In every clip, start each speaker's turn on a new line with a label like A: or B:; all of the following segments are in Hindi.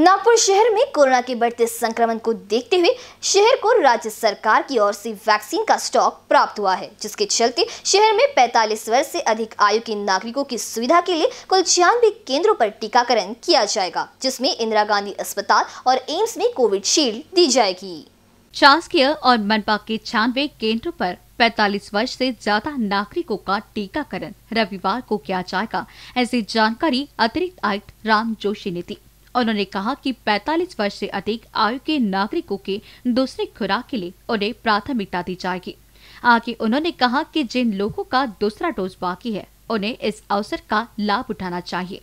A: नागपुर शहर में कोरोना के बढ़ते संक्रमण को देखते हुए शहर को राज्य सरकार की ओर से वैक्सीन का स्टॉक प्राप्त हुआ है जिसके चलते शहर में 45 वर्ष से अधिक आयु के नागरिकों की सुविधा के लिए कुल छियानवे केंद्रों पर टीकाकरण किया जाएगा जिसमें इंदिरा गांधी अस्पताल और एम्स में कोविडशील्ड दी जाएगी शासकीय और मनपा
B: के छियानवे केंद्रों पर 45 वर्ष से ज्यादा नागरिकों का टीकाकरण रविवार को किया जाएगा ऐसी जानकारी अतिरिक्त आयुक्त राम जोशी ने दी उन्होंने कहा कि 45 वर्ष से अधिक आयु के नागरिकों के दूसरी खुराक के लिए उन्हें प्राथमिकता दी जाएगी आगे उन्होंने कहा कि जिन लोगों का दूसरा डोज बाकी है उन्हें इस अवसर का लाभ उठाना चाहिए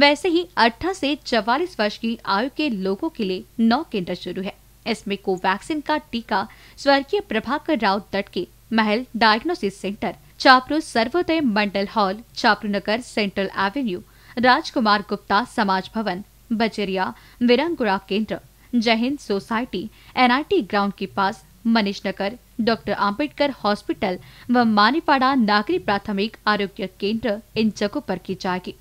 B: वैसे ही अठारह से चवालीस वर्ष की आयु के लोगों के लिए नौ केंद्र शुरू है इसमें कोवैक्सीन का टीका स्वर्गीय प्रभाकर राव तट के महल diagnosis centre Chapru Sarvodaya Mandal hall Chapru Nagar central avenue Rajkumar Gupta Samaj Bhavan बचेरिया विरंगुड़ा केंद्र जहिंद सोसाइटी एनआईटी ग्राउंड के पास मनीष नगर डॉक्टर आम्बेडकर हॉस्पिटल व मानीपाड़ा नागरी प्राथमिक आरोग्य केंद्र इन जगहों पर की जाएगी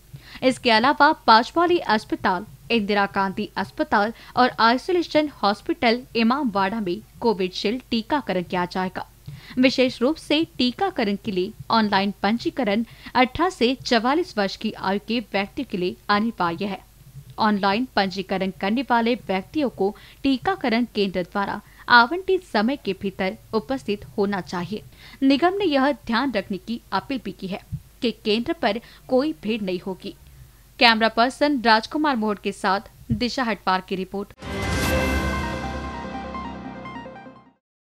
B: इसके अलावा पांचवाली अस्पताल इंदिरा गांधी अस्पताल और आइसोलेशन हॉस्पिटल इमामवाड़ा में कोविडशील्ड टीकाकरण किया जाएगा विशेष रूप से टीकाकरण के लिए ऑनलाइन पंजीकरण 18 से 44 वर्ष की आयु के व्यक्ति के लिए अनिवार्य है ऑनलाइन पंजीकरण करने वाले व्यक्तियों को टीकाकरण केंद्र द्वारा आवंटित समय के भीतर उपस्थित होना चाहिए निगम ने यह ध्यान रखने की अपील भी की है कि केंद्र पर कोई भीड़ नहीं होगी कैमरा पर्सन राजकुमार मोहट के साथ दिशा हटवार की रिपोर्ट